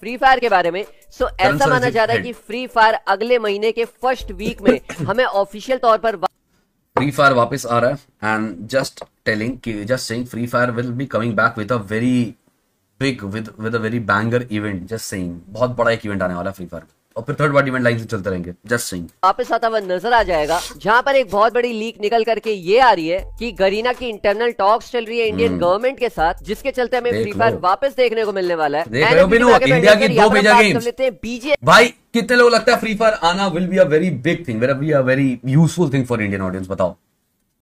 Free fire के बारे में सो so, ऐसा माना जा रहा है कि फ्री फायर अगले महीने के फर्स्ट वीक में हमें ऑफिशियल तौर पर फ्री फायर वापस आ रहा है एंड जस्ट टेलिंग कि just saying Free Fire will be coming back with a very big with with a very banger event just saying बहुत बड़ा एक इवेंट आने वाला है फ्री फायर और फिर थर्ड पार्टी इवेंट लाइन से चलते रहेंगे जस्ट सिंह वापस आता हुआ नजर आ जाएगा जहाँ पर एक बहुत बड़ी लीक निकल करके ये आ रही है कि गरीना की इंटरनल टॉक्स चल रही है इंडियन गवर्नमेंट hmm। के साथ जिसके चलते हमें फ्री फायर वापस देखने को मिलने वाला है इंडिया की दो मेजर गेम्स लेते हैं बीजे भाई कितने लोग लगता है फ्री फायर आना will be a very big thing very useful thing for Indian audience बताओ